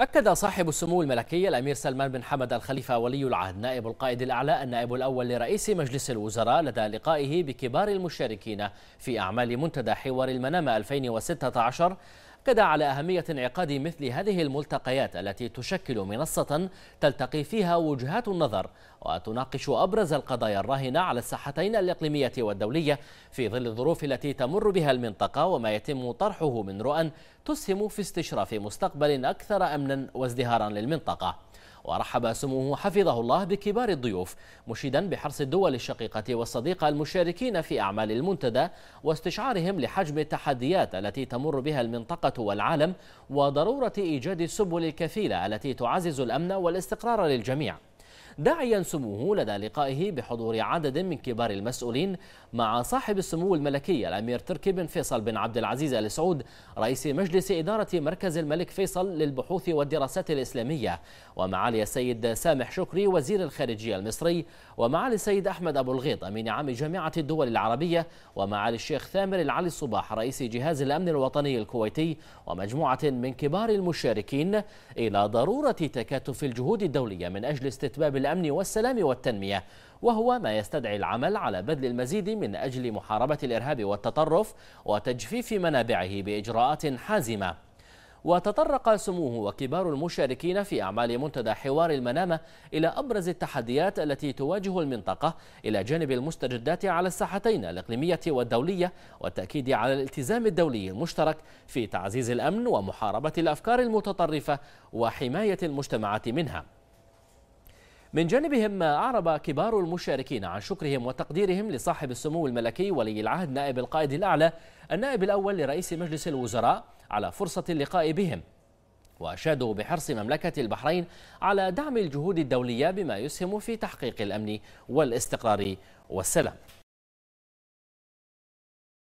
أكد صاحب السمو الملكي الأمير سلمان بن حمد الخليفة ولي العهد نائب القائد الأعلى النائب الأول لرئيس مجلس الوزراء لدى لقائه بكبار المشاركين في أعمال منتدى حوار المنامة 2016 أكد على أهمية انعقاد مثل هذه الملتقيات التي تشكل منصة تلتقي فيها وجهات النظر وتناقش أبرز القضايا الراهنة على الساحتين الإقليمية والدولية في ظل الظروف التي تمر بها المنطقة وما يتم طرحه من رؤى تسهم في استشراف مستقبل أكثر أمنا وازدهارا للمنطقة ورحب سموه حفظه الله بكبار الضيوف مشيدا بحرص الدول الشقيقة والصديقة المشاركين في أعمال المنتدى واستشعارهم لحجم التحديات التي تمر بها المنطقة والعالم وضرورة إيجاد السبل الكفيلة التي تعزز الأمن والاستقرار للجميع داعيا سموه لدى لقائه بحضور عدد من كبار المسؤولين مع صاحب السمو الملكي الأمير تركي بن فيصل بن عبد العزيز آل سعود رئيس مجلس إدارة مركز الملك فيصل للبحوث والدراسات الإسلامية ومعالي السيد سامح شكري وزير الخارجية المصري ومعالي السيد أحمد أبو الغيط أمين عام جامعة الدول العربية ومعالي الشيخ ثامر العلي الصباح رئيس جهاز الأمن الوطني الكويتي ومجموعة من كبار المشاركين إلى ضرورة تكاتف الجهود الدولية من أجل استثمار باب الأمن والسلام والتنمية وهو ما يستدعي العمل على بذل المزيد من أجل محاربة الإرهاب والتطرف وتجفيف منابعه بإجراءات حازمة وتطرق سموه وكبار المشاركين في أعمال منتدى حوار المنامة إلى أبرز التحديات التي تواجه المنطقة إلى جانب المستجدات على الساحتين الإقليمية والدولية والتأكيد على الالتزام الدولي المشترك في تعزيز الأمن ومحاربة الأفكار المتطرفة وحماية المجتمعات منها من جانبهم أعرب كبار المشاركين عن شكرهم وتقديرهم لصاحب السمو الملكي ولي العهد نائب القائد الأعلى النائب الأول لرئيس مجلس الوزراء على فرصة اللقاء بهم وأشادوا بحرص مملكة البحرين على دعم الجهود الدولية بما يسهم في تحقيق الأمن والاستقرار والسلام